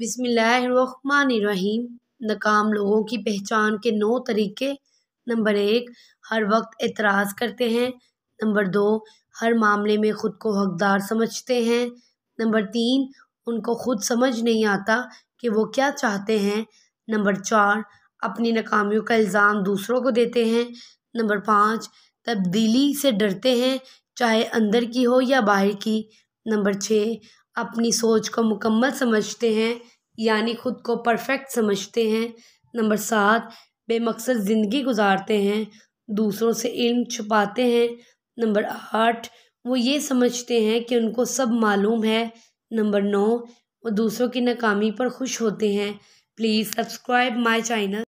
बिसमीम नाकाम लोगों की पहचान के नौ तरीके नंबर एक हर वक्त एतराज़ करते हैं नंबर दो हर मामले में ख़ुद को हकदार समझते हैं नंबर तीन उनको खुद समझ नहीं आता कि वो क्या चाहते हैं नंबर चार अपनी नाकामियों का इल्ज़ाम दूसरों को देते हैं नंबर पाँच तब्दीली से डरते हैं चाहे अंदर की हो या बाहर की नंबर छः अपनी सोच को मुकम्मल समझते हैं यानी ख़ुद को परफेक्ट समझते हैं नंबर सात बेमकसद ज़िंदगी गुजारते हैं दूसरों से इल्म छुपाते हैं नंबर आठ वो ये समझते हैं कि उनको सब मालूम है नंबर नौ वो दूसरों की नाकामी पर खुश होते हैं प्लीज़ सब्सक्राइब माई चैनल